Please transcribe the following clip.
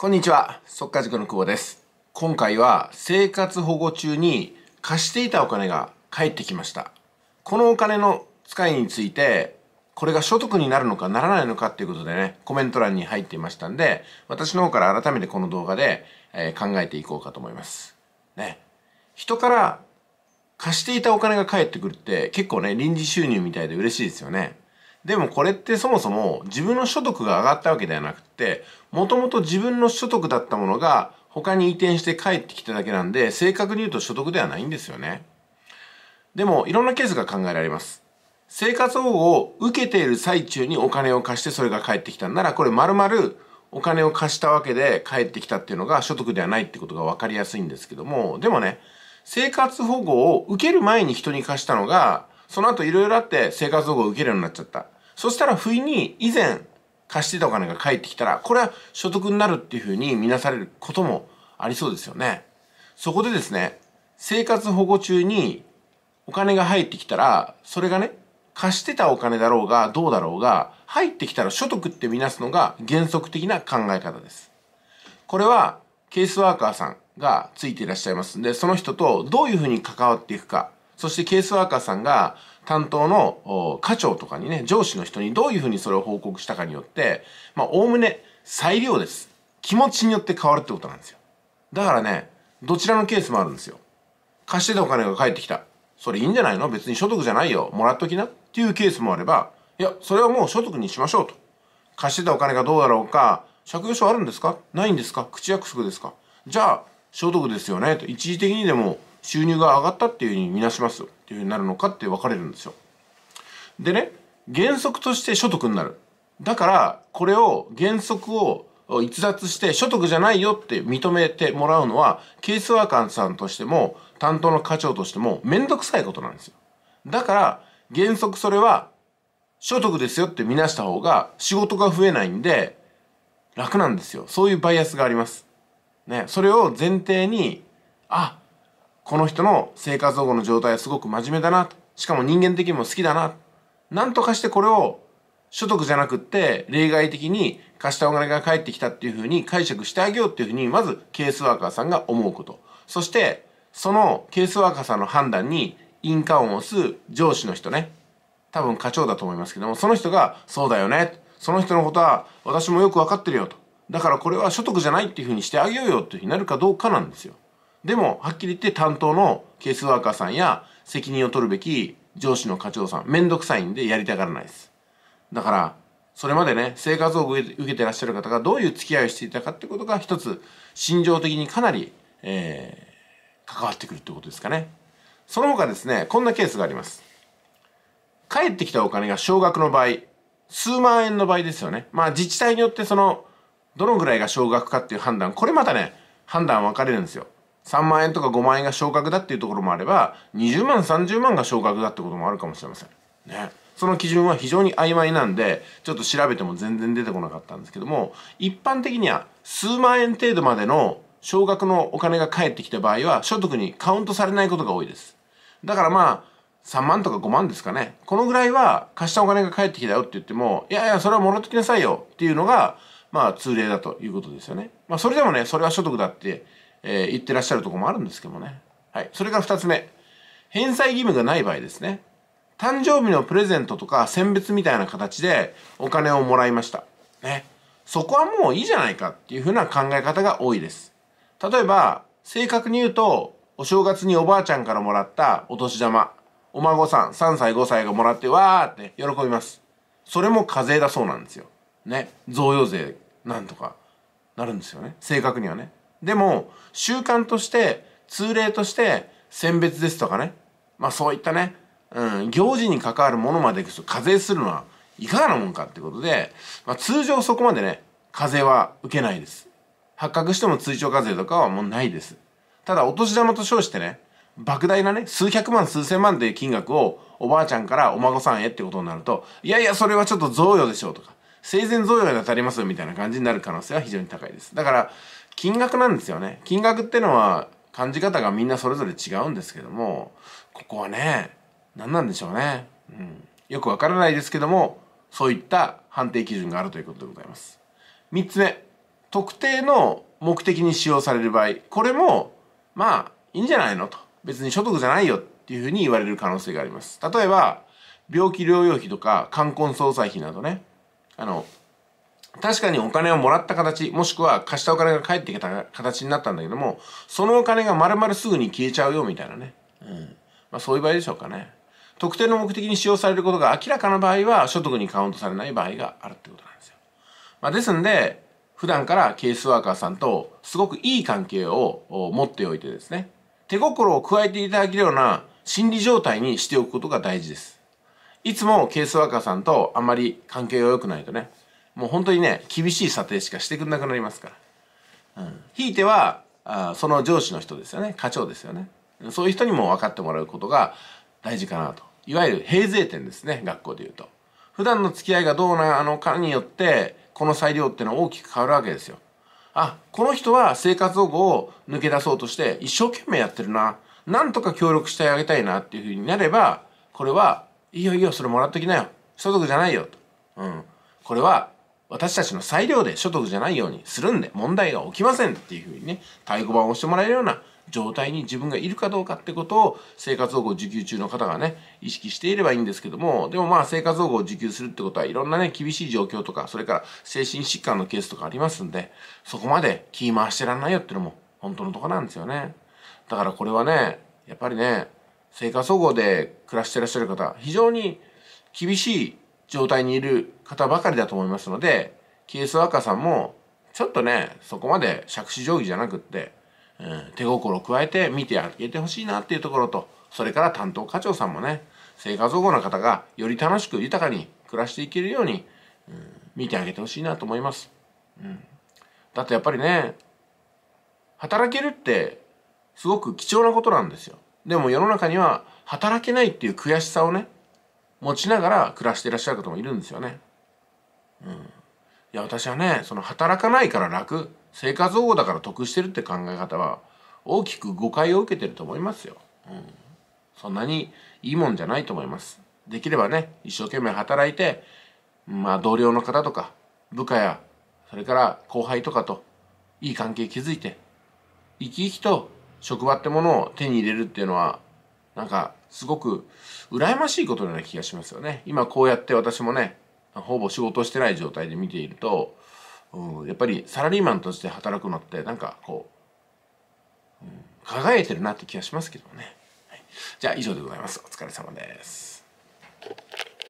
こんにちは、速稼塾の久保です。今回は生活保護中に貸していたお金が返ってきました。このお金の使いについて、これが所得になるのかならないのかっていうことでね、コメント欄に入っていましたんで、私の方から改めてこの動画で、えー、考えていこうかと思います。ね。人から貸していたお金が返ってくるって結構ね、臨時収入みたいで嬉しいですよね。でもこれってそもそも自分の所得が上がったわけではなくてもともと自分の所得だったものが他に移転して帰ってきただけなんで正確に言うと所得ではないんですよねでもいろんなケースが考えられます生活保護を受けている最中にお金を貸してそれが返ってきたんならこれ丸々お金を貸したわけで帰ってきたっていうのが所得ではないってことが分かりやすいんですけどもでもね生活保護を受ける前に人に貸したのがその後いろいろあって生活保護を受けるようになっちゃった。そしたら不意に以前貸してたお金が返ってきたら、これは所得になるっていうふうに見なされることもありそうですよね。そこでですね、生活保護中にお金が入ってきたら、それがね、貸してたお金だろうがどうだろうが、入ってきたら所得ってみなすのが原則的な考え方です。これはケースワーカーさんがついていらっしゃいますんで、その人とどういうふうに関わっていくかそしてケースワーカーさんが担当の課長とかにね、上司の人にどういうふうにそれを報告したかによって、まあ、おおむね裁量です。気持ちによって変わるってことなんですよ。だからね、どちらのケースもあるんですよ。貸してたお金が返ってきた。それいいんじゃないの別に所得じゃないよ。もらっときな。っていうケースもあれば、いや、それはもう所得にしましょうと。貸してたお金がどうだろうか、借用書あるんですかないんですか口約束ですかじゃあ、所得ですよねと。一時的にでも収入が上がったっていうふうに見なしますよっていうふうになるのかって分かれるんですよ。でね原則として所得になる。だからこれを原則を逸脱して所得じゃないよって認めてもらうのはケースワーカーさんとしても担当の課長としても面倒くさいことなんですよ。だから原則それは所得ですよって見なした方が仕事が増えないんで楽なんですよ。そういうバイアスがあります。ね、それを前提に、あ、この人の生活保護の状態はすごく真面目だなしかも人間的にも好きだな。なんとかしてこれを所得じゃなくって例外的に貸したお金が返ってきたっていうふうに解釈してあげようっていうふうにまずケースワーカーさんが思うこと。そしてそのケースワーカーさんの判断に印鑑を押す上司の人ね。多分課長だと思いますけども、その人がそうだよね。その人のことは私もよくわかってるよと。だからこれは所得じゃないっていうふうにしてあげようよっていうふうになるかどうかなんですよ。でも、はっきり言って担当のケースワーカーさんや責任を取るべき上司の課長さん、めんどくさいんでやりたがらないです。だから、それまでね、生活を受けてらっしゃる方がどういう付き合いをしていたかってことが一つ、心情的にかなり、えー、関わってくるってことですかね。その他ですね、こんなケースがあります。帰ってきたお金が少額の場合、数万円の場合ですよね。まあ自治体によってその、どのぐらいが少額かっていう判断、これまたね、判断分かれるんですよ。3万円とか5万円が昇格だっていうところもあれば20万30万が昇格だってこともあるかもしれませんねその基準は非常に曖昧なんでちょっと調べても全然出てこなかったんですけども一般的には数万円程度までの少額のお金が返ってきた場合は所得にカウントされないことが多いですだからまあ3万とか5万ですかねこのぐらいは貸したお金が返ってきたよって言ってもいやいやそれはもらってきなさいよっていうのがまあ通例だということですよねまあそれでもねそれは所得だってえー、言ってらっしゃるとこもあるんですけどもね。はい。それから2つ目。返済義務がない場合ですね。誕生日のプレゼントとか選別みたいな形でお金をもらいました。ね。そこはもういいじゃないかっていうふうな考え方が多いです。例えば、正確に言うと、お正月におばあちゃんからもらったお年玉、お孫さん3歳5歳がもらってわーって喜びます。それも課税だそうなんですよ。ね。贈与税なんとかなるんですよね。正確にはね。でも、習慣として、通例として、選別ですとかね。まあそういったね、うん、行事に関わるものまで課税するのはいかがなもんかってことで、まあ通常そこまでね、課税は受けないです。発覚しても追徴課税とかはもうないです。ただ、お年玉と称してね、莫大なね、数百万、数千万という金額をおばあちゃんからお孫さんへってことになると、いやいや、それはちょっと贈与でしょうとか、生前贈与に当たりますよみたいな感じになる可能性は非常に高いです。だから、金額なんですよね。金額ってのは感じ方がみんなそれぞれ違うんですけども、ここはね、何なんでしょうね。うん。よくわからないですけども、そういった判定基準があるということでございます。3つ目、特定の目的に使用される場合、これも、まあ、いいんじゃないのと。別に所得じゃないよっていうふうに言われる可能性があります。例えば、病気療養費とか、冠婚葬祭費などね、あの、確かにお金をもらった形、もしくは貸したお金が返ってきた形になったんだけども、そのお金がまるまるすぐに消えちゃうよみたいなね。うん。まあそういう場合でしょうかね。特定の目的に使用されることが明らかな場合は、所得にカウントされない場合があるってことなんですよ。まあですんで、普段からケースワーカーさんとすごくいい関係を持っておいてですね、手心を加えていただけるような心理状態にしておくことが大事です。いつもケースワーカーさんとあんまり関係が良くないとね、もう本当にね厳しい査定しかしてくれなくなりますから、うん、ひいてはあその上司の人ですよね課長ですよねそういう人にも分かってもらうことが大事かなといわゆる平税点ですね学校でいうと普段の付き合いがどうなのかによってこの裁量ってのは大きく変わるわけですよあこの人は生活保護を抜け出そうとして一生懸命やってるななんとか協力してあげたいなっていうふうになればこれはいいよいいよそれもらっときなよ所得じゃないよと、うん、これは私たちの裁量で所得じゃないようにするんで問題が起きませんっていうふうにね、太鼓判を押してもらえるような状態に自分がいるかどうかってことを生活保護受給中の方がね、意識していればいいんですけども、でもまあ生活保護を受給するってことはいろんなね、厳しい状況とか、それから精神疾患のケースとかありますんで、そこまで気回してらんないよってのも本当のとこなんですよね。だからこれはね、やっぱりね、生活保護で暮らしてらっしゃる方、非常に厳しい状態にいる方ばかりだと思いますので k ース若さんもちょっとねそこまで杓子定規じゃなくって、うん、手心を加えて見てあげてほしいなっていうところとそれから担当課長さんもね生活保護の方がより楽しく豊かに暮らしていけるように、うん、見てあげてほしいなと思います、うん、だってやっぱりね働けるってすごく貴重なことなんですよでも世の中には働けないっていう悔しさをね持ちながら暮らしていらっしゃる方もいるんですよねうん、いや私はねその働かないから楽生活保護だから得してるって考え方は大きく誤解を受けてると思いますよ、うん、そんなにいいもんじゃないと思いますできればね一生懸命働いてまあ同僚の方とか部下やそれから後輩とかといい関係築いて生き生きと職場ってものを手に入れるっていうのはなんかすごく羨ましいことのような気がしますよね今こうやって私もねほぼ仕事してない状態で見ていると、うん、やっぱりサラリーマンとして働くのってなんかこう、うん、輝いてるなって気がしますけどね、はい、じゃあ以上でございますお疲れ様です